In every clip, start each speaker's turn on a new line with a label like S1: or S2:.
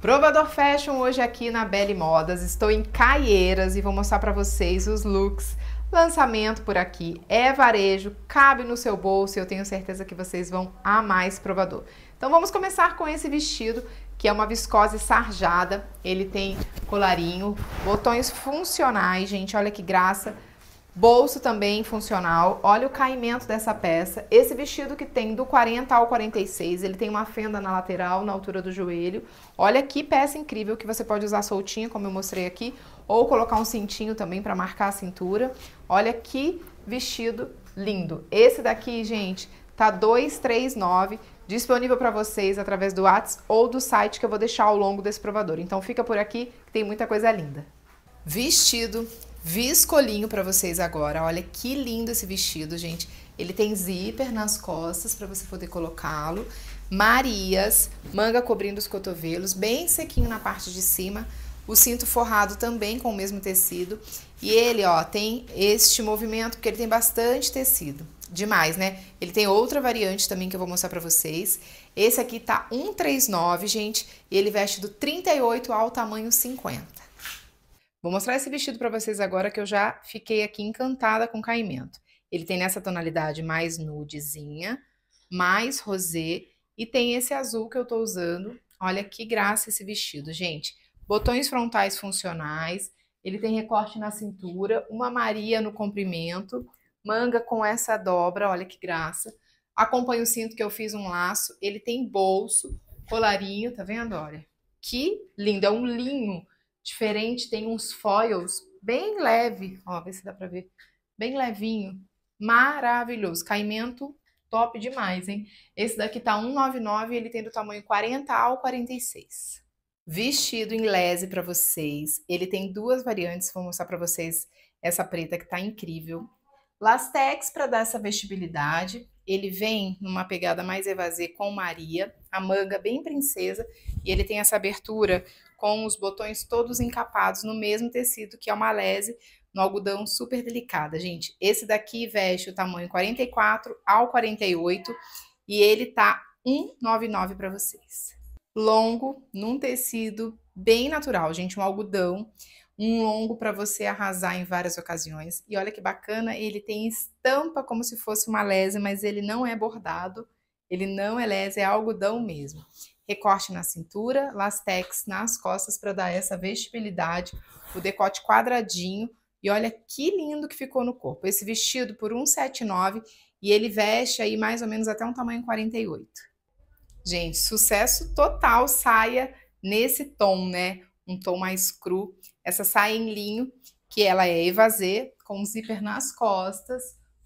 S1: Provador Fashion hoje aqui na Belle Modas. Estou em Caieiras e vou mostrar para vocês os looks. Lançamento por aqui é varejo, cabe no seu bolso e eu tenho certeza que vocês vão amar esse provador. Então vamos começar com esse vestido que é uma viscose sarjada. Ele tem colarinho, botões funcionais, gente, olha que graça Bolso também funcional. Olha o caimento dessa peça. Esse vestido que tem do 40 ao 46, ele tem uma fenda na lateral, na altura do joelho. Olha que peça incrível que você pode usar soltinha, como eu mostrei aqui, ou colocar um cintinho também para marcar a cintura. Olha que vestido lindo. Esse daqui, gente, tá 239, disponível para vocês através do Whats ou do site que eu vou deixar ao longo desse provador. Então fica por aqui que tem muita coisa linda. Vestido viscolinho para vocês agora. Olha que lindo esse vestido, gente. Ele tem zíper nas costas para você poder colocá-lo. Marias, manga cobrindo os cotovelos, bem sequinho na parte de cima. O cinto forrado também com o mesmo tecido. E ele, ó, tem este movimento porque ele tem bastante tecido. Demais, né? Ele tem outra variante também que eu vou mostrar para vocês. Esse aqui tá 139, gente, e ele veste do 38 ao tamanho 50. Vou mostrar esse vestido para vocês agora que eu já fiquei aqui encantada com o caimento. Ele tem nessa tonalidade mais nudezinha, mais rosé e tem esse azul que eu tô usando. Olha que graça esse vestido, gente. Botões frontais funcionais, ele tem recorte na cintura, uma maria no comprimento, manga com essa dobra, olha que graça. Acompanha o cinto que eu fiz um laço, ele tem bolso, colarinho, tá vendo? Olha, que lindo, é um linho diferente, tem uns foils bem leve, ó, ver se dá pra ver, bem levinho, maravilhoso, caimento top demais, hein? Esse daqui tá 199 ele tem do tamanho 40 ao 46. Vestido em lese para vocês, ele tem duas variantes, vou mostrar para vocês essa preta que tá incrível. Lastex para dar essa vestibilidade. Ele vem numa pegada mais evasê com Maria, a manga bem princesa, e ele tem essa abertura com os botões todos encapados no mesmo tecido que é uma lese, no algodão super delicada, gente. Esse daqui veste o tamanho 44 ao 48 e ele tá 199 para vocês. Longo, num tecido bem natural, gente, um algodão um longo para você arrasar em várias ocasiões. E olha que bacana, ele tem estampa como se fosse uma lese, mas ele não é bordado, ele não é lese, é algodão mesmo. Recorte na cintura, lastex nas costas para dar essa vestibilidade, o decote quadradinho. E olha que lindo que ficou no corpo. Esse vestido por 179 e ele veste aí mais ou menos até um tamanho 48. Gente, sucesso total saia nesse tom, né? um tom mais cru, essa saia em linho, que ela é evasê, com zíper nas costas,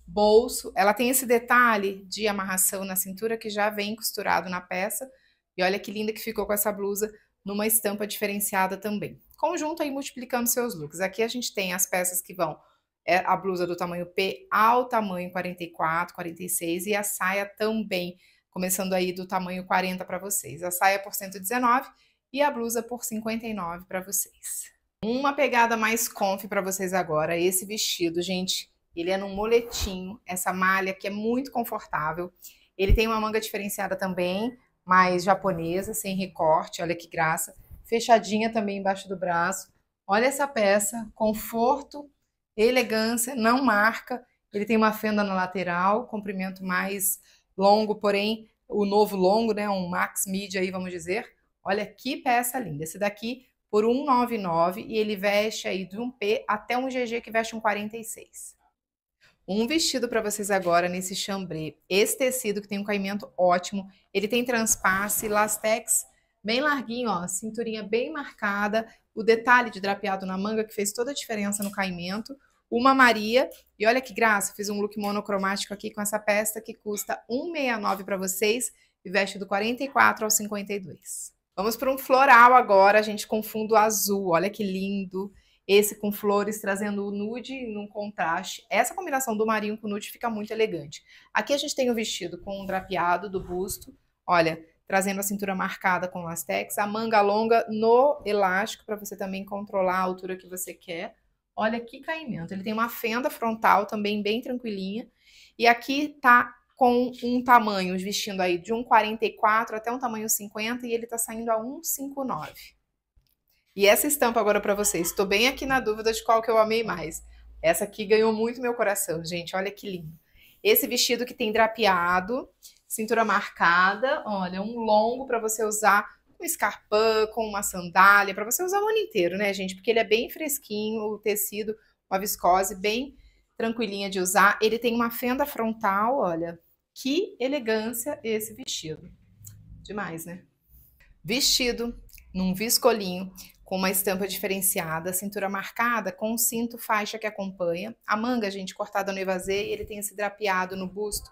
S1: bolso. Ela tem esse detalhe de amarração na cintura que já vem costurado na peça. E olha que linda que ficou com essa blusa numa estampa diferenciada também. Conjunto aí multiplicando seus looks. Aqui a gente tem as peças que vão é a blusa do tamanho P ao tamanho 44, 46 e a saia também, começando aí do tamanho 40 para vocês. A saia por 119 e a blusa por R$ 59 para vocês. Uma pegada mais conf para vocês agora, esse vestido, gente, ele é num moletinho, essa malha que é muito confortável. Ele tem uma manga diferenciada também, mais japonesa, sem recorte, olha que graça. Fechadinha também embaixo do braço. Olha essa peça, conforto, elegância, não marca. Ele tem uma fenda na lateral, comprimento mais longo, porém o novo longo, né, um max mid aí, vamos dizer. Olha que peça linda. Esse daqui por 1,99 e ele veste aí de um P até um GG que veste um 46. Um vestido para vocês agora nesse chambré. Esse tecido que tem um caimento ótimo, ele tem transpasse, lastex bem larguinho, ó, cinturinha bem marcada, o detalhe de drapeado na manga que fez toda a diferença no caimento, uma Maria, e olha que graça, fiz um look monocromático aqui com essa peça que custa 1,69 para vocês e veste do 44 ao 52. Vamos para um floral agora, a gente com fundo azul. Olha que lindo. Esse com flores trazendo o nude num contraste. Essa combinação do marinho com nude fica muito elegante. Aqui a gente tem o vestido com um drapeado do busto. Olha, trazendo a cintura marcada com lastex, a manga longa no elástico para você também controlar a altura que você quer. Olha que caimento. Ele tem uma fenda frontal também bem tranquilinha. E aqui tá com um tamanho, vestindo aí de 1,44 até um tamanho 50 e ele tá saindo a 1,59. E essa estampa agora para vocês, estou bem aqui na dúvida de qual que eu amei mais. Essa aqui ganhou muito meu coração, gente, olha que lindo. Esse vestido que tem drapeado, cintura marcada, olha, um longo para você usar com um escarpã, com uma sandália, para você usar o ano inteiro, né, gente? Porque ele é bem fresquinho, o tecido, uma viscose bem tranquilinha de usar. Ele tem uma fenda frontal, olha. Que elegância esse vestido. Demais, né? Vestido num viscolinho com uma estampa diferenciada, cintura marcada, com um cinto faixa que acompanha, a manga, gente, cortada no evasê e ele tem esse drapeado no busto,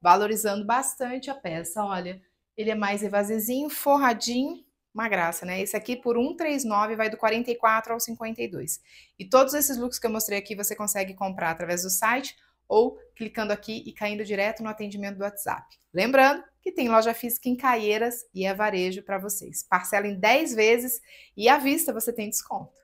S1: valorizando bastante a peça. Olha, ele é mais evasezinho, forradinho, uma graça, né? Esse aqui por 139 vai do 44 ao 52. E todos esses looks que eu mostrei aqui você consegue comprar através do site ou clicando aqui e caindo direto no atendimento do WhatsApp. Lembrando que tem loja física em Caieiras e é varejo para vocês. Parcela em 10 vezes e à vista você tem desconto.